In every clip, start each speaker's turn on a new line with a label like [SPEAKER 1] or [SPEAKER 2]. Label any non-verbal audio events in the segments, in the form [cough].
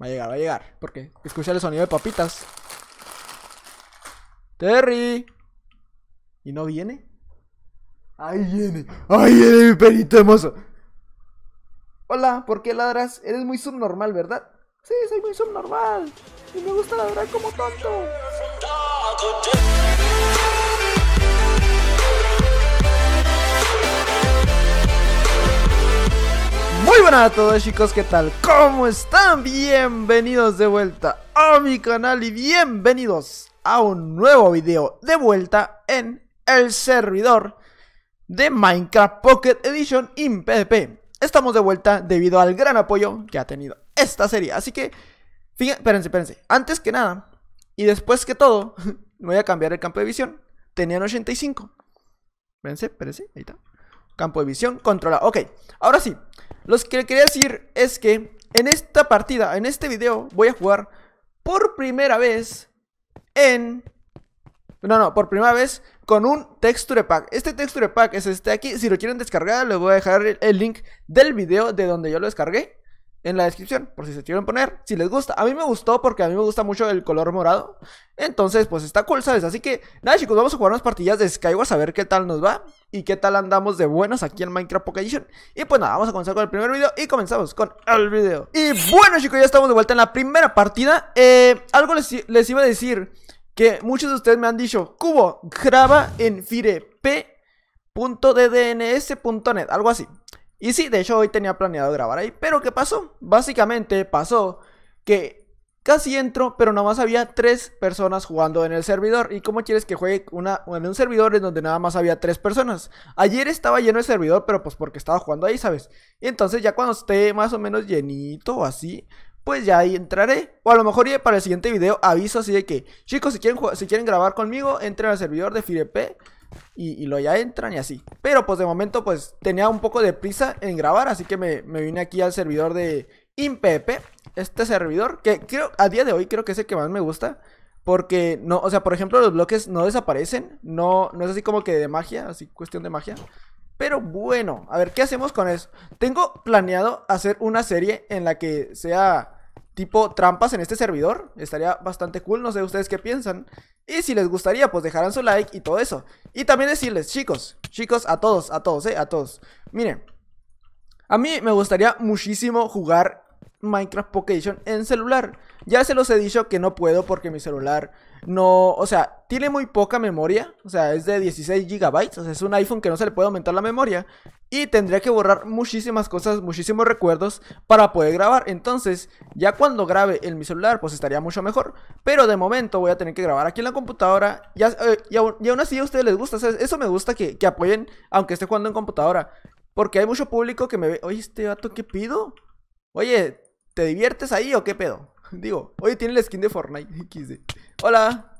[SPEAKER 1] Va a llegar, va a llegar. Porque escuchar el sonido de papitas. Terry. ¿Y no viene? Ahí viene. Ahí viene mi perrito hermoso. Hola, ¿por qué ladras? Eres muy subnormal, ¿verdad? Sí, soy muy subnormal. Y me gusta ladrar como tonto. ¡Hola a todos chicos, ¿qué tal? ¿Cómo están? Bienvenidos de vuelta a mi canal y bienvenidos a un nuevo video de vuelta en el servidor de Minecraft Pocket Edition in PvP. Estamos de vuelta debido al gran apoyo que ha tenido esta serie, así que, fíjense, espérense, espérense, antes que nada y después que todo, [laughs] voy a cambiar el campo de visión, tenían 85, espérense, espérense, ahí está. Campo de visión, controla. Ok, ahora sí. Lo que quería decir es que en esta partida, en este video, voy a jugar por primera vez en... No, no, por primera vez con un texture pack. Este texture pack es este aquí. Si lo quieren descargar, les voy a dejar el link del video de donde yo lo descargué en la descripción, por si se quieren poner, si les gusta. A mí me gustó porque a mí me gusta mucho el color morado. Entonces, pues está cool, ¿sabes? Así que, nada, chicos, vamos a jugar unas partidas de Skywars a ver qué tal nos va y qué tal andamos de buenos aquí en Minecraft Pocket Edition. Y pues nada, vamos a comenzar con el primer video y comenzamos con el video. Y bueno, chicos, ya estamos de vuelta en la primera partida. Eh, algo les, iba a decir que muchos de ustedes me han dicho, Cubo, graba en firep.ddns.net, algo así. Y sí, de hecho hoy tenía planeado grabar ahí. Pero ¿qué pasó? Básicamente pasó que casi entro, pero nada más había tres personas jugando en el servidor. ¿Y cómo quieres que juegue una, en un servidor en donde nada más había tres personas? Ayer estaba lleno el servidor, pero pues porque estaba jugando ahí, ¿sabes? Y entonces ya cuando esté más o menos llenito o así, pues ya ahí entraré. O a lo mejor para el siguiente video aviso así de que, chicos, si quieren, si quieren grabar conmigo, entren al servidor de FireP y, lo ya entran y así. Pero pues de momento pues tenía un poco de prisa en grabar, así que me, vine aquí al servidor de Impepe este servidor, que creo, a día de hoy creo que es el que más me gusta. Porque no, o sea, por ejemplo, los bloques no desaparecen. No, no es así como que de magia, así cuestión de magia. Pero bueno, a ver, ¿qué hacemos con eso? Tengo planeado hacer una serie en la que sea tipo trampas en este servidor. Estaría bastante cool, no sé ustedes qué piensan. Y si les gustaría, pues dejarán su like y todo eso. Y también decirles, chicos, chicos, a todos, a todos, eh, a todos. Miren, a mí me gustaría muchísimo jugar Minecraft Pocket Edition en celular. Ya se los he dicho que no puedo porque mi celular no, o sea, tiene muy poca memoria, o sea, es de 16 GB, o sea, es un iPhone que no se le puede aumentar la memoria y tendría que borrar muchísimas cosas, muchísimos recuerdos para poder grabar. Entonces, ya cuando grabe en mi celular, pues estaría mucho mejor, pero de momento voy a tener que grabar aquí en la computadora eh, y, aún, así a ustedes les gusta, eso me gusta que, apoyen aunque esté jugando en computadora, porque hay mucho público que me ve, oye, este vato, ¿qué pido? Oye, ¿Te diviertes ahí o qué pedo? [laughs] Digo, hoy tiene la skin de Fortnite. [laughs] Hola.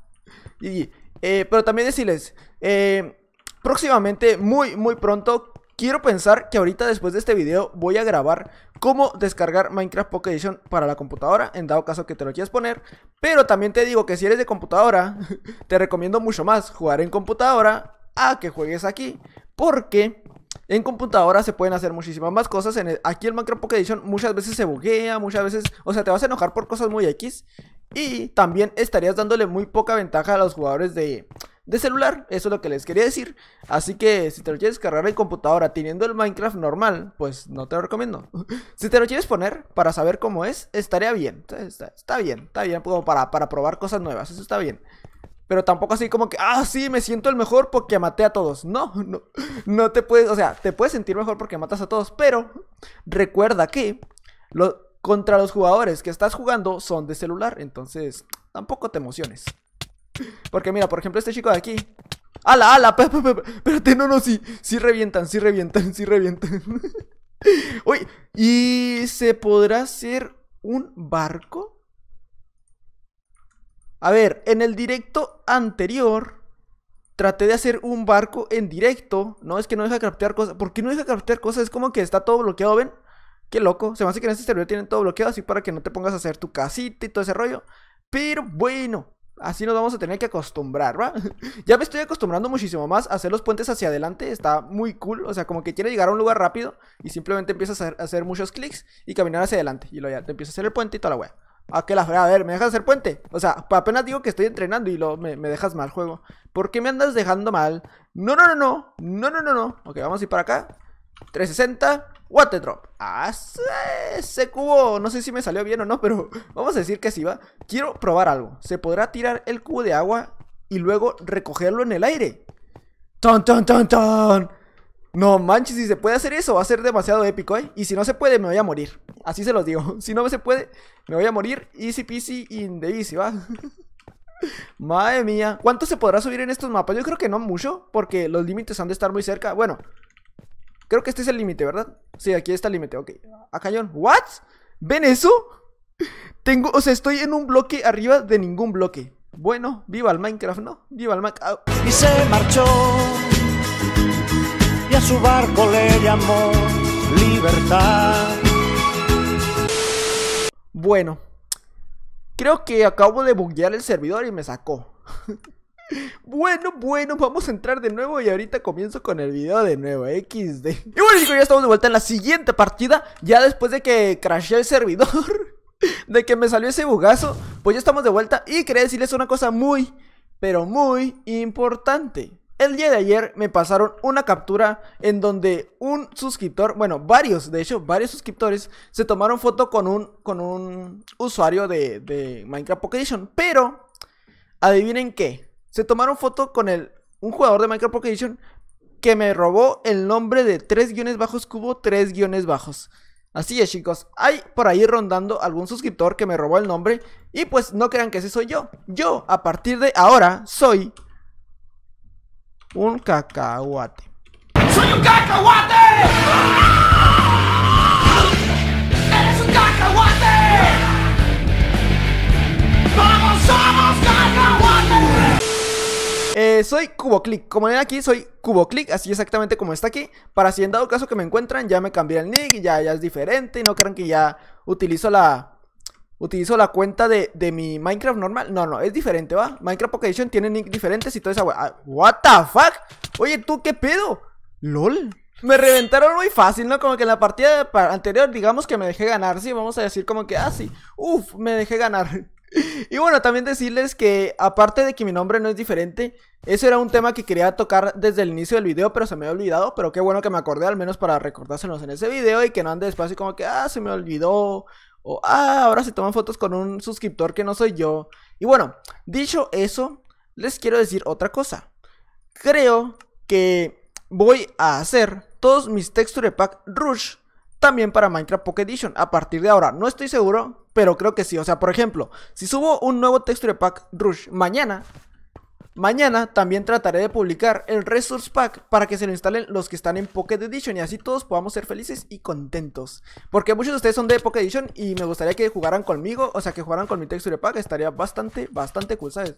[SPEAKER 1] Y, eh, pero también decirles, eh, próximamente, muy, muy pronto, quiero pensar que ahorita después de este video voy a grabar cómo descargar Minecraft Pocket Edition para la computadora, en dado caso que te lo quieras poner. Pero también te digo que si eres de computadora, [laughs] te recomiendo mucho más jugar en computadora a que juegues aquí, porque en computadora se pueden hacer muchísimas más cosas. En aquí el Minecraft Pocket Edition muchas veces se buguea, muchas veces, o sea, te vas a enojar por cosas muy X. Y también estarías dándole muy poca ventaja a los jugadores de, de celular. Eso es lo que les quería decir. Así que si te lo quieres cargar en computadora teniendo el Minecraft normal, pues no te lo recomiendo. [laughs] si te lo quieres poner para saber cómo es, estaría bien. Está, bien, está bien como para, para probar cosas nuevas. Eso está bien pero tampoco así como que, ah, sí, me siento el mejor porque maté a todos. No, no, no te puedes, o sea, te puedes sentir mejor porque matas a todos, pero recuerda que contra los jugadores que estás jugando son de celular, entonces tampoco te emociones. Porque mira, por ejemplo, este chico de aquí. ¡Ala, ala! Espérate, no, no, sí, sí revientan, sí revientan, sí revientan. Uy, [laughs] ¿y se podrá hacer un barco? A ver, en el directo anterior traté de hacer un barco en directo. No es que no deja craftear cosas. ¿Por qué no deja craftear cosas? Es como que está todo bloqueado, ¿ven? Qué loco. Se me hace que en este servidor tienen todo bloqueado así para que no te pongas a hacer tu casita y todo ese rollo. Pero bueno, así nos vamos a tener que acostumbrar, ¿va? [laughs] ya me estoy acostumbrando muchísimo más a hacer los puentes hacia adelante, está muy cool, o sea, como que quieres llegar a un lugar rápido y simplemente empiezas a hacer, muchos clics y caminar hacia adelante y lo ya te empiezas a hacer el puente y toda la wea a a ver, me dejas hacer puente. O sea, apenas digo que estoy entrenando y lo, me, dejas mal juego. ¿Por qué me andas dejando mal? No, no, no, no. No, no, no, no. Ok, vamos a ir para acá. 360. Water drop. Ah, ese cubo. No sé si me salió bien o no, pero [laughs] vamos a decir que sí va. Quiero probar algo. ¿Se podrá tirar el cubo de agua y luego recogerlo en el aire? ¡Ton, ton, ton, ton! No manches, si se puede hacer eso, va a ser demasiado épico, ¿eh? Y si no se puede, me voy a morir. Así se los digo. [laughs] Si no se puede, me voy a morir. Easy peasy in the easy, ¿va? [laughs] Madre mía. ¿Cuánto se podrá subir en estos mapas? Yo creo que no mucho, porque los límites han de estar muy cerca. Bueno, creo que este es el límite, ¿verdad? Sí, aquí está el límite, ok. A cañón. ¿What? ¿Ven eso? [laughs] Tengo, o sea, estoy en un bloque arriba de ningún bloque. Bueno, viva el Minecraft, ¿no? Viva el Minecraft. Y se marchó su barco le llamó libertad. Bueno, creo que acabo de buguear el servidor y me sacó. [laughs] Bueno, bueno, vamos a entrar de nuevo y ahorita comienzo con el video de nuevo, XD. Y bueno chicos, ya estamos de vuelta en la siguiente partida, ya después de que crashé el servidor, [laughs] de que me salió ese bugazo, pues ya estamos de vuelta y quería decirles una cosa muy, pero muy importante. El día de ayer me pasaron una captura en donde un suscriptor, bueno, varios, de hecho, varios suscriptores se tomaron foto con un, con un usuario de, Minecraft Pocket Pero, adivinen qué, se tomaron foto con el, un jugador de Minecraft Pocket Edition que me robó el nombre de 3 guiones bajos cubo, 3 guiones bajos. Así es, chicos. Hay por ahí rondando algún suscriptor que me robó el nombre. Y pues no crean que ese soy yo. Yo, a partir de ahora, soy un cacahuate. ¡Soy un cacahuate! ¡Eres un cacahuate! ¡Vamos, somos cacahuate eh, soy CuboClick, como ven aquí soy CuboClick, así exactamente como está aquí Para si en dado caso que me encuentran ya me cambié el nick, ya, ya es diferente Y No crean que ya utilizo la, Utilizo la cuenta de, mi Minecraft normal. No, no, es diferente, ¿va? Minecraft Pocket Edition tiene nick diferentes y todo esa wea. Ah, ¿What the fuck? Oye, ¿tú qué pedo? ¿LOL? Me reventaron muy fácil, ¿no? Como que en la partida anterior, digamos que me dejé ganar, sí, vamos a decir como que, ah, sí, Uf, me dejé ganar. [laughs] y bueno, también decirles que, aparte de que mi nombre no es diferente, eso era un tema que quería tocar desde el inicio del video, pero se me había olvidado, pero qué bueno que me acordé, al menos para recordárselos en ese video y que no ande despacio como que, ah, se me olvidó, ah, ahora se toman fotos con un suscriptor que no soy yo. Y bueno, dicho eso, les quiero decir otra cosa. Creo que voy a hacer todos mis texture pack Rush también para Minecraft Pocket Edition a partir de ahora. No estoy seguro, pero creo que sí. O sea, por ejemplo, si subo un nuevo texture pack Rush mañana, Mañana también trataré de publicar el Resource Pack para que se lo instalen los que están en Pocket Edition y así todos podamos ser felices y contentos. Porque muchos de ustedes son de Pocket Edition y me gustaría que jugaran conmigo, o sea, que jugaran con mi Texture Pack, estaría bastante, bastante cool, ¿sabes?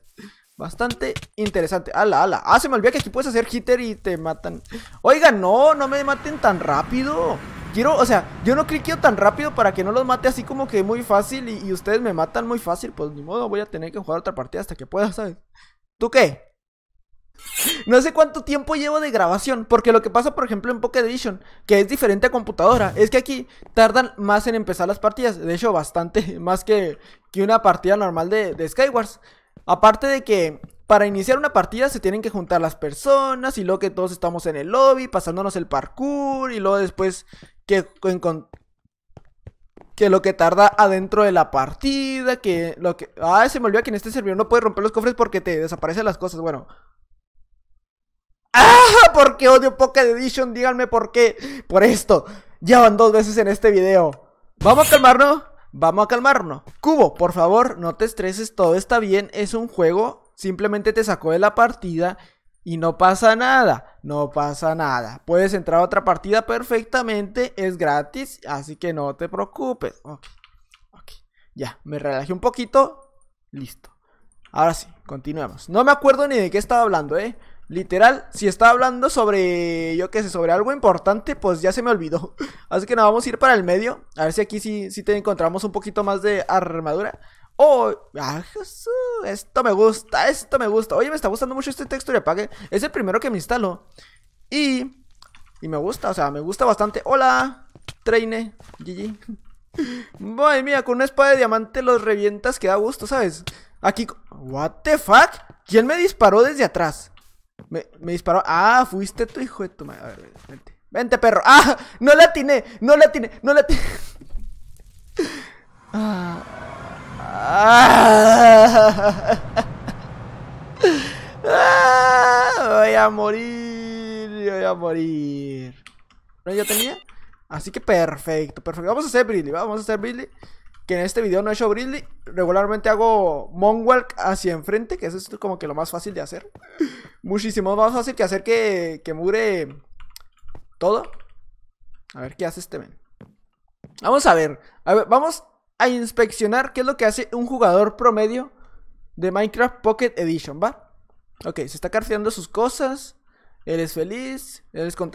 [SPEAKER 1] Bastante interesante. Ala, ala. Ah, se me olvida que aquí puedes hacer hitter y te matan. Oiga, no, no me maten tan rápido. Quiero, o sea, yo no cliqueo tan rápido para que no los mate así como que muy fácil y, y ustedes me matan muy fácil. Pues ni modo, voy a tener que jugar otra partida hasta que pueda, ¿sabes? ¿Tú qué? No sé cuánto tiempo llevo de grabación, porque lo que pasa, por ejemplo, en Pocket Edition, que es diferente a computadora, es que aquí tardan más en empezar las partidas, de hecho, bastante [laughs] más que, una partida normal de, de Skywars. Aparte de que para iniciar una partida se tienen que juntar las personas y luego que todos estamos en el lobby, pasándonos el parkour y luego después que, que lo que tarda adentro de la partida, que lo que... Ah, se me olvidó que en este servidor no puedes romper los cofres porque te desaparecen las cosas, bueno. ¡Ah! porque odio Poca Edition? Díganme por qué. Por esto. Ya van dos veces en este video. Vamos a calmarnos. Vamos a calmarnos. Cubo, por favor, no te estreses, todo está bien, es un juego. Simplemente te sacó de la partida y no pasa nada, no pasa nada. Puedes entrar a otra partida perfectamente, es gratis, así que no te preocupes. Ok, ok, ya, me relajé un poquito, listo. Ahora sí, continuemos. No me acuerdo ni de qué estaba hablando, ¿eh? Literal, si estaba hablando sobre, yo qué sé, sobre algo importante, pues ya se me olvidó. [laughs] Así que nos vamos a ir para el medio, a ver si aquí sí, sí te encontramos un poquito más de armadura. Oh, ah, Jesús, esto me gusta, esto me gusta. Oye, me está gustando mucho este texto, de pague. Es el primero que me instalo. Y, y me gusta, o sea, me gusta bastante. Hola, Treine. GG. Madre mía, con una espada de diamante los revientas que da gusto, ¿sabes? Aquí, what the fuck? ¿Quién me disparó desde atrás? Me, disparó, ah, fuiste tu hijo de tu madre. A ver, vente, vente, perro. Ah, no la atiné, no la atiné, no la atiné. [laughs] ah. Ah, voy a morir, voy a morir. ¿No ya tenía? Así que perfecto, perfecto. Vamos a hacer brilli. vamos a hacer brilli. Que en este video no he hecho brilli. Regularmente hago Monwalk hacia enfrente, que eso es como que lo más fácil de hacer. Muchísimo más fácil que hacer que, que todo. A ver qué hace este men. Vamos a ver. A ver, vamos a inspeccionar qué es lo que hace un jugador promedio de Minecraft Pocket Edition, ¿va? Ok, se está carteando sus cosas. Él es feliz.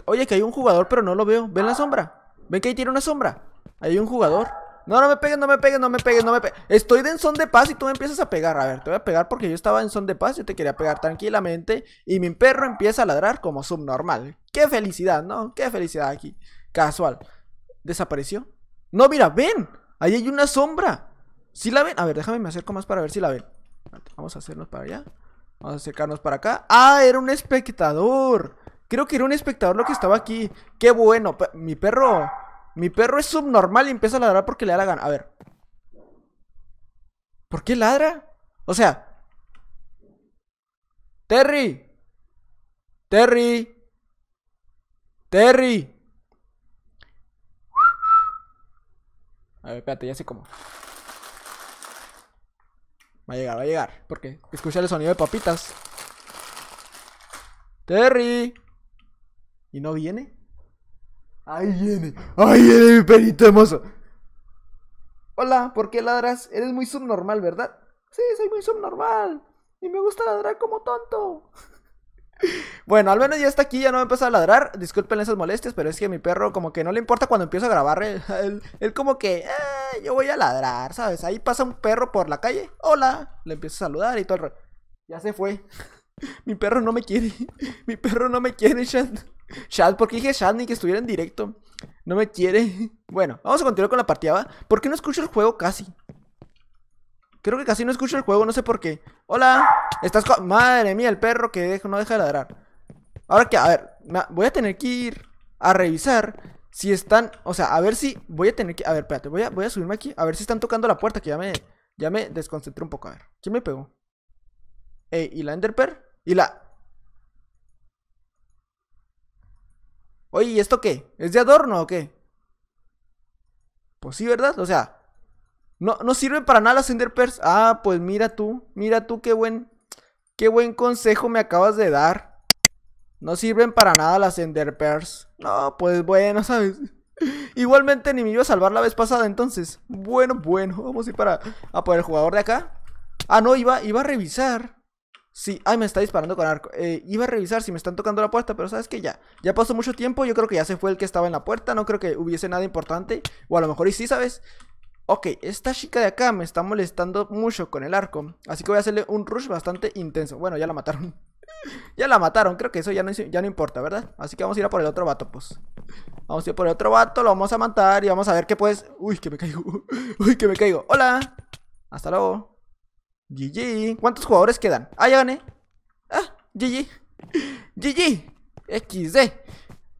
[SPEAKER 1] Oye, que hay un jugador, pero no lo veo. ¿Ven la sombra? ¿Ven que ahí tiene una sombra? Hay un jugador. No, no me peguen, no me peguen, no me peguen, no me peguen. Estoy en son de paz y tú me empiezas a pegar. A ver, te voy a pegar porque yo estaba en son de paz. Yo te quería pegar tranquilamente. Y mi perro empieza a ladrar como subnormal. ¡Qué felicidad, no! ¡Qué felicidad aquí! Casual. ¿Desapareció? No, mira, ven. Ahí hay una sombra. ¿Sí la ven? A ver, déjame me acerco más para ver si la ven. Vamos a hacernos para allá. Vamos a acercarnos para acá. ¡Ah! Era un espectador. Creo que era un espectador lo que estaba aquí. ¡Qué bueno! Mi perro. Mi perro es subnormal y empieza a ladrar porque le da la gana. A ver. ¿Por qué ladra? O sea. Terry. Terry. Terry. A ver, espérate, ya sé cómo. Va a llegar, va a llegar. Porque escuchar el sonido de papitas. Terry. ¿Y no viene? Ahí viene. Ahí viene mi perrito hermoso. Hola, ¿por qué ladras? Eres muy subnormal, ¿verdad? Sí, soy muy subnormal. Y me gusta ladrar como tonto. Bueno, al menos ya está aquí, ya no me empieza a ladrar. Disculpen esas molestias, pero es que mi perro como que no le importa cuando empiezo a grabar. Él, [laughs] como que, ah, yo voy a ladrar, ¿sabes? Ahí pasa un perro por la calle. Hola, le empiezo a saludar y todo el Ya se fue. [laughs] mi perro no me quiere. [laughs] mi perro no me quiere, Shad. Shad, porque dije Shad ni que estuviera en directo. No me quiere. Bueno, vamos a continuar con la partida, ¿Por qué no escucho el juego casi? Creo que casi no escucho el juego, no sé por qué. Hola, estás Madre mía, el perro que no deja de ladrar. Ahora que, a ver, voy a tener que ir a revisar si están... O sea, a ver si... Voy a tener que... A ver, espérate, voy a, voy a subirme aquí. A ver si están tocando la puerta, que ya me, ya me desconcentré un poco. A ver, ¿quién me pegó? Eh, ¿y la Enderper? ¿Y la...? Oye, ¿y esto qué? ¿Es de adorno o qué? Pues sí, ¿verdad? O sea, no, no sirven para nada las Ender Ah, pues mira tú, mira tú qué buen, qué buen consejo me acabas de dar. No sirven para nada las Ender No, pues bueno, [laughs] ¿sabes? Igualmente ni me iba a salvar la vez pasada entonces. Bueno, bueno, vamos a ir para a por el jugador de acá. Ah, no, iba, iba a revisar. Sí, ay, me está disparando con arco. Eh, iba a revisar si me están tocando la puerta, pero sabes que ya. Ya pasó mucho tiempo, yo creo que ya se fue el que estaba en la puerta. No creo que hubiese nada importante. O a lo mejor y sí, ¿sabes? Ok, esta chica de acá me está molestando mucho con el arco. Así que voy a hacerle un rush bastante intenso. Bueno, ya la mataron. [laughs] ya la mataron, creo que eso ya no, ya no importa, ¿verdad? Así que vamos a ir a por el otro vato, pues. Vamos a ir por el otro vato, lo vamos a matar y vamos a ver qué puedes... Uy, que me caigo. [laughs] Uy, que me caigo. Hola. Hasta luego. GG. ¿Cuántos jugadores quedan? Ah, ya gané. Ah, GG. GG. [laughs] XD.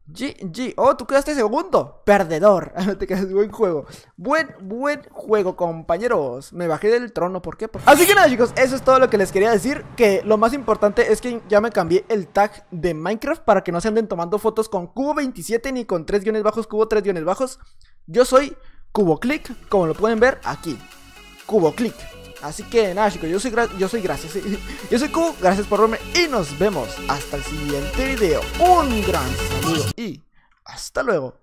[SPEAKER 1] GG. Oh, tú quedaste segundo. Perdedor. [laughs] te quedaste, buen juego. Buen, buen juego, compañeros. Me bajé del trono. ¿Por qué? Así que nada, chicos. Eso es todo lo que les quería decir. Que lo más importante es que ya me cambié el tag de Minecraft para que no se anden tomando fotos con cubo 27 ni con 3 guiones bajos, cubo 3 guiones bajos. Yo soy cubo como lo pueden ver aquí. Cubo Así que nada chicos, yo soy, yo soy gracias. [laughs] Yo soy Q, gracias por verme y nos vemos hasta el siguiente video. Un gran saludo y hasta luego.